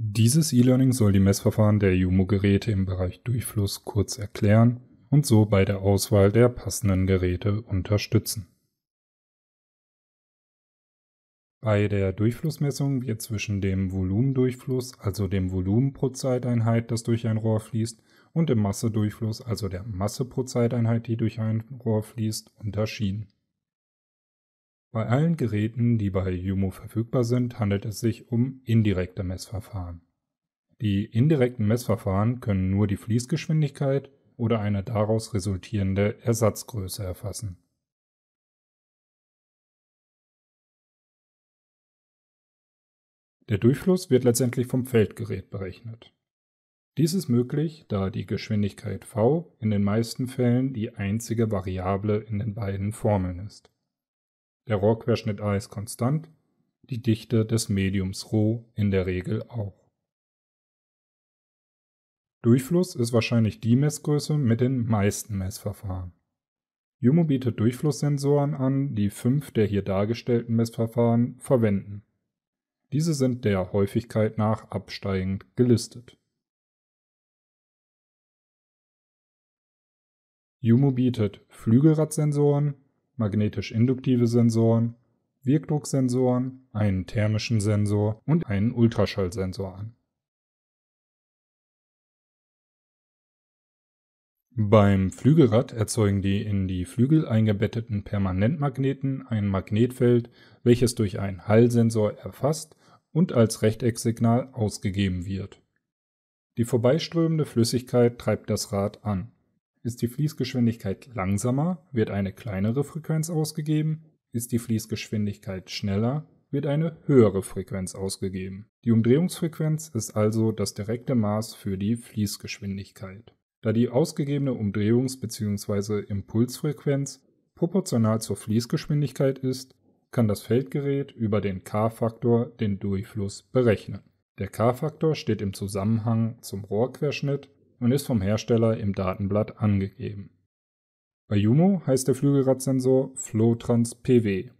Dieses E-Learning soll die Messverfahren der JUMO-Geräte im Bereich Durchfluss kurz erklären und so bei der Auswahl der passenden Geräte unterstützen. Bei der Durchflussmessung wird zwischen dem Volumendurchfluss, also dem Volumen pro Zeiteinheit, das durch ein Rohr fließt, und dem Massedurchfluss, also der Masse pro Zeiteinheit, die durch ein Rohr fließt, unterschieden. Bei allen Geräten, die bei Jumo verfügbar sind, handelt es sich um indirekte Messverfahren. Die indirekten Messverfahren können nur die Fließgeschwindigkeit oder eine daraus resultierende Ersatzgröße erfassen. Der Durchfluss wird letztendlich vom Feldgerät berechnet. Dies ist möglich, da die Geschwindigkeit v in den meisten Fällen die einzige Variable in den beiden Formeln ist der Rohrquerschnitt A ist konstant, die Dichte des Mediums Rho in der Regel auch. Durchfluss ist wahrscheinlich die Messgröße mit den meisten Messverfahren. Jumo bietet Durchflusssensoren an, die fünf der hier dargestellten Messverfahren verwenden. Diese sind der Häufigkeit nach absteigend gelistet. Jumo bietet Flügelradsensoren, magnetisch-induktive Sensoren, Wirkdrucksensoren, einen thermischen Sensor und einen Ultraschallsensor an. Beim Flügelrad erzeugen die in die Flügel eingebetteten Permanentmagneten ein Magnetfeld, welches durch einen Hallsensor erfasst und als Rechtecksignal ausgegeben wird. Die vorbeiströmende Flüssigkeit treibt das Rad an. Ist die Fließgeschwindigkeit langsamer, wird eine kleinere Frequenz ausgegeben. Ist die Fließgeschwindigkeit schneller, wird eine höhere Frequenz ausgegeben. Die Umdrehungsfrequenz ist also das direkte Maß für die Fließgeschwindigkeit. Da die ausgegebene Umdrehungs- bzw. Impulsfrequenz proportional zur Fließgeschwindigkeit ist, kann das Feldgerät über den K-Faktor den Durchfluss berechnen. Der K-Faktor steht im Zusammenhang zum Rohrquerschnitt und ist vom Hersteller im Datenblatt angegeben. Bei Jumo heißt der Flügelradsensor Flowtrans PW.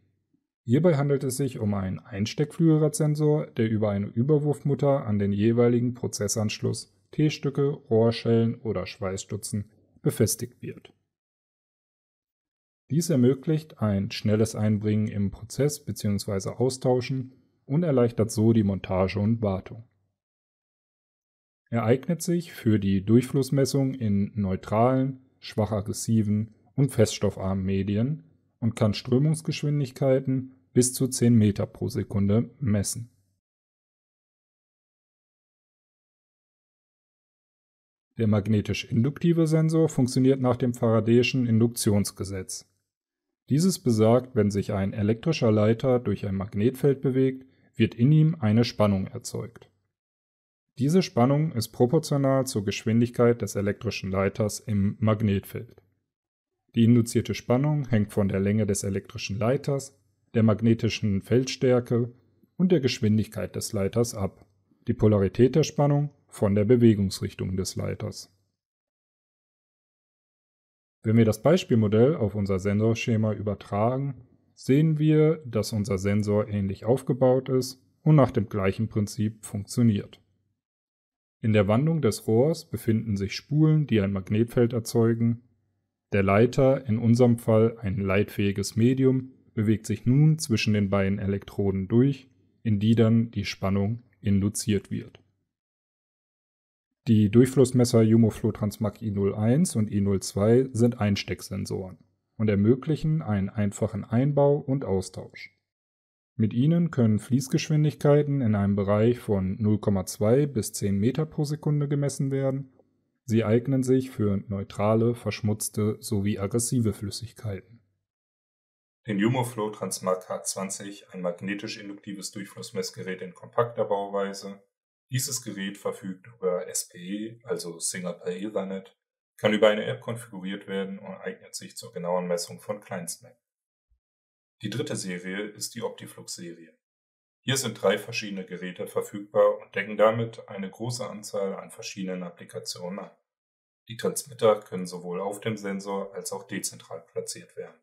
Hierbei handelt es sich um einen Einsteckflügelradsensor, der über eine Überwurfmutter an den jeweiligen Prozessanschluss T-Stücke, Rohrschellen oder Schweißstutzen befestigt wird. Dies ermöglicht ein schnelles Einbringen im Prozess bzw. Austauschen und erleichtert so die Montage und Wartung. Er eignet sich für die Durchflussmessung in neutralen, schwach aggressiven und feststoffarmen Medien und kann Strömungsgeschwindigkeiten bis zu 10 Meter pro Sekunde messen. Der magnetisch-induktive Sensor funktioniert nach dem Faradayschen Induktionsgesetz. Dieses besagt, wenn sich ein elektrischer Leiter durch ein Magnetfeld bewegt, wird in ihm eine Spannung erzeugt. Diese Spannung ist proportional zur Geschwindigkeit des elektrischen Leiters im Magnetfeld. Die induzierte Spannung hängt von der Länge des elektrischen Leiters, der magnetischen Feldstärke und der Geschwindigkeit des Leiters ab, die Polarität der Spannung von der Bewegungsrichtung des Leiters. Wenn wir das Beispielmodell auf unser Sensorschema übertragen, sehen wir, dass unser Sensor ähnlich aufgebaut ist und nach dem gleichen Prinzip funktioniert. In der Wandung des Rohrs befinden sich Spulen, die ein Magnetfeld erzeugen. Der Leiter, in unserem Fall ein leitfähiges Medium, bewegt sich nun zwischen den beiden Elektroden durch, in die dann die Spannung induziert wird. Die Durchflussmesser Jumoflow Transmac i01 und i02 sind Einstecksensoren und ermöglichen einen einfachen Einbau und Austausch. Mit ihnen können Fließgeschwindigkeiten in einem Bereich von 0,2 bis 10 Meter pro Sekunde gemessen werden. Sie eignen sich für neutrale, verschmutzte sowie aggressive Flüssigkeiten. Den Humoflow Transmark H20, ein magnetisch-induktives Durchflussmessgerät in kompakter Bauweise. Dieses Gerät verfügt über SPE, also Single Per Ethernet, kann über eine App konfiguriert werden und eignet sich zur genauen Messung von Kleinstmengen. Die dritte Serie ist die Optiflux-Serie. Hier sind drei verschiedene Geräte verfügbar und decken damit eine große Anzahl an verschiedenen Applikationen an. Die Transmitter können sowohl auf dem Sensor als auch dezentral platziert werden.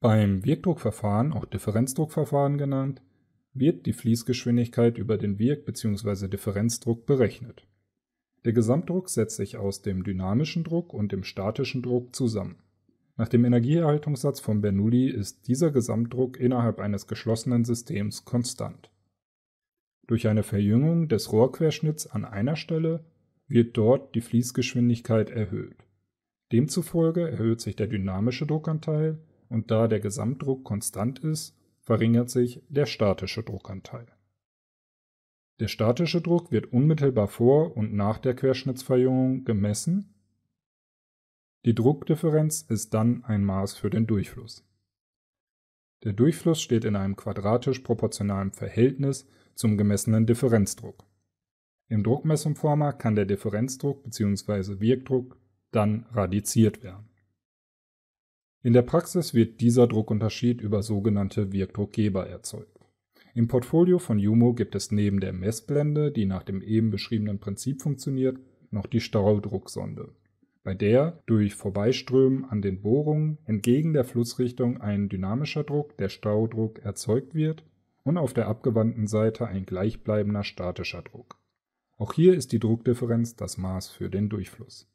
Beim Wirkdruckverfahren, auch Differenzdruckverfahren genannt, wird die Fließgeschwindigkeit über den Wirk- bzw. Differenzdruck berechnet. Der Gesamtdruck setzt sich aus dem dynamischen Druck und dem statischen Druck zusammen. Nach dem Energieerhaltungssatz von Bernoulli ist dieser Gesamtdruck innerhalb eines geschlossenen Systems konstant. Durch eine Verjüngung des Rohrquerschnitts an einer Stelle wird dort die Fließgeschwindigkeit erhöht. Demzufolge erhöht sich der dynamische Druckanteil und da der Gesamtdruck konstant ist, verringert sich der statische Druckanteil der statische Druck wird unmittelbar vor und nach der Querschnittsverjüngung gemessen. Die Druckdifferenz ist dann ein Maß für den Durchfluss. Der Durchfluss steht in einem quadratisch proportionalen Verhältnis zum gemessenen Differenzdruck. Im Druckmessumformer kann der Differenzdruck bzw. Wirkdruck dann radiziert werden. In der Praxis wird dieser Druckunterschied über sogenannte Wirkdruckgeber erzeugt. Im Portfolio von Jumo gibt es neben der Messblende, die nach dem eben beschriebenen Prinzip funktioniert, noch die Staudrucksonde, bei der durch Vorbeiströmen an den Bohrungen entgegen der Flussrichtung ein dynamischer Druck, der Staudruck, erzeugt wird und auf der abgewandten Seite ein gleichbleibender statischer Druck. Auch hier ist die Druckdifferenz das Maß für den Durchfluss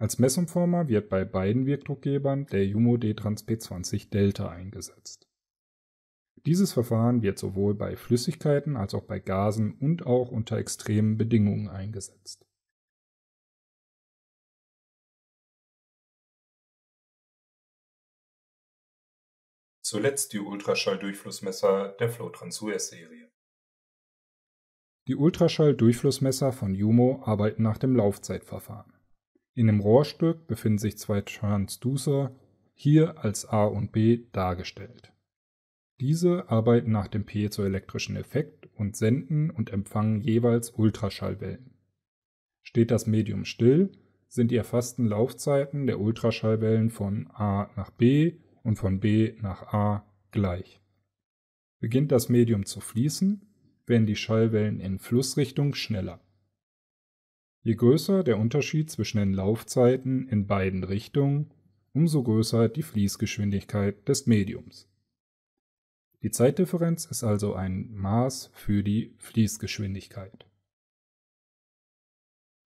Als Messumformer wird bei beiden Wirkdruckgebern der Jumo D-Trans P20 Delta eingesetzt. Dieses Verfahren wird sowohl bei Flüssigkeiten als auch bei Gasen und auch unter extremen Bedingungen eingesetzt. Zuletzt die Ultraschalldurchflussmesser der Flowtrans US-Serie. Die Ultraschalldurchflussmesser von Jumo arbeiten nach dem Laufzeitverfahren. In dem Rohrstück befinden sich zwei Transducer, hier als A und B dargestellt. Diese arbeiten nach dem piezoelektrischen Effekt und senden und empfangen jeweils Ultraschallwellen. Steht das Medium still, sind die erfassten Laufzeiten der Ultraschallwellen von A nach B und von B nach A gleich. Beginnt das Medium zu fließen, werden die Schallwellen in Flussrichtung schneller. Je größer der Unterschied zwischen den Laufzeiten in beiden Richtungen, umso größer die Fließgeschwindigkeit des Mediums. Die Zeitdifferenz ist also ein Maß für die Fließgeschwindigkeit.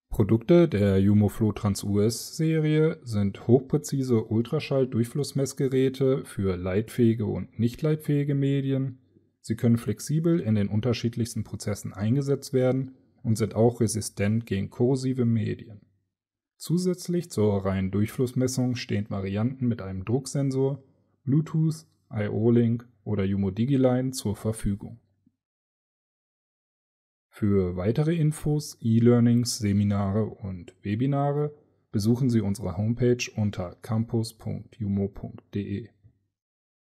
Produkte der Jumoflow Trans-US Serie sind hochpräzise Ultraschall-Durchflussmessgeräte für leitfähige und nicht leitfähige Medien. Sie können flexibel in den unterschiedlichsten Prozessen eingesetzt werden und sind auch resistent gegen korrosive Medien. Zusätzlich zur reinen Durchflussmessung stehen Varianten mit einem Drucksensor, Bluetooth, IO-Link oder Jumo Digiline zur Verfügung. Für weitere Infos, E-Learnings, Seminare und Webinare besuchen Sie unsere Homepage unter campus.jumo.de.